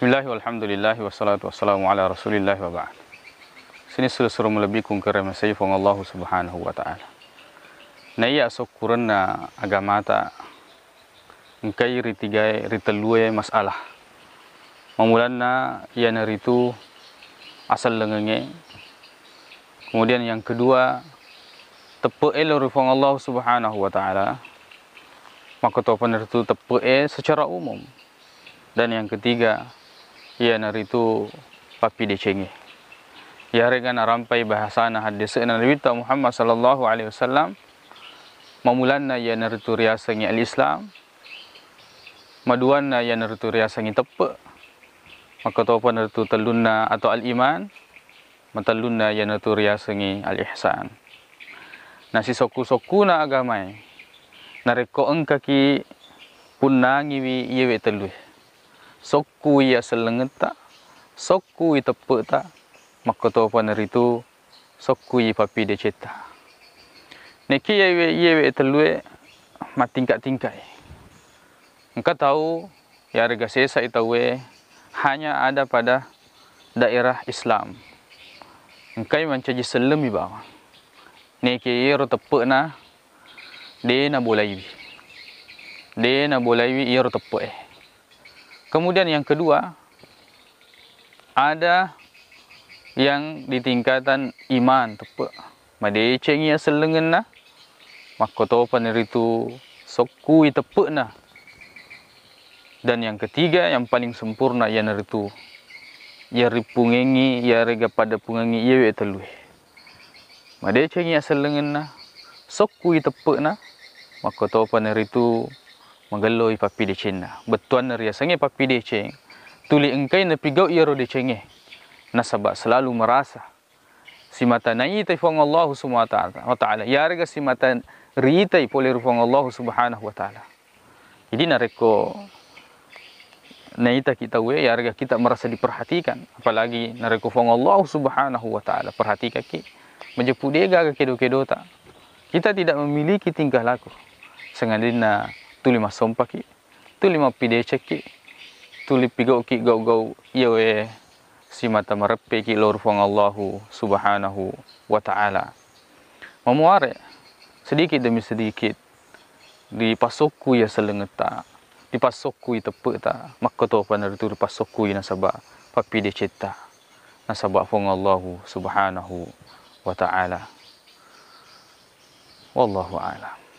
Bismillahirrahmanirrahim. Alhamdulillahillahi wassalatu wassalamu ala Rasulillah wa ba'd. Sini sura sura melebihkan kerana saya Allah Subhanahu wa taala. Naya sokurna agama ta ngkai ritiga ritelue eh masalah. Mamulanna yan ritu asal lengenge. Kemudian yang kedua tepe elo eh fong Allah Subhanahu wa taala. Maka topan ritu tepe eh secara umum. Dan yang ketiga, ia ya, nari tu papi dia cengi. Ia ya, rengan rampai bahasa nah hadis Nabi Muhammad sallallahu alaihi wasallam. Mamulanna ia ya, nari tu riasangi al-Islam. Maduanna ia nari tu riasangi tepe. Maka tu apa nari tu telunna atau al-iman. Matalunna ia nari tu riasangi al-ihsan. Nasi soku-soku na agamai. Nareko engkaki punangi wi iwe teluih soku ia selengat tak, soku ia tepuk tak, maka tu apa nari tu, soku ia papi dia cerita. Neki ia ia ia telue, mati tingkat tingkai. Engkau tahu, ya harga sesa itu eh, hanya ada pada daerah Islam. Engkau macam je selam iba. Neki ia ro tepuk na, dia na boleh ibi. Dia na boleh ibi ia ro tepuk eh. Kemudian yang kedua, ada yang di tingkatan iman tepe. Made cengi selengen na. Makoto paneritu soku i tepe Dan yang ketiga yang paling sempurna ya neritu. Ya ripungengi ya rega pada pungengi ya we telu. Made cengi selengen na. Soku i tepe Makoto paneritu Magaloy papi di China. Betuan na riya papi di Cheng. Tuli engkay na pigaw iro di Cheng eh. Nasabak selalu merasa. Si mata na itay fang Allah SWT. Wa ta'ala. Yarga si mata riitay poli rupang Allah Subhanahu Wa Taala. Jadi nareko naita kita we yarga kita merasa diperhatikan. Apalagi nareko fang Allah Subhanahu Wa Taala perhatikan ki. Menjepu dia gaga kedo kedo tak. Kita tidak memiliki tingkah laku. Sengadina tuli masom paki tuli ma pide cheki tuli pigo ki gau gau yo e si mata marpe ki lor fong Allahu subhanahu wa taala mamuare sedikit demi sedikit di pasokku ya selengeta di pasokku ya tepe ta makko to panar tu di pasokku ya nasaba papi de cetta nasaba fong Allahu subhanahu wa taala wallahu a'lam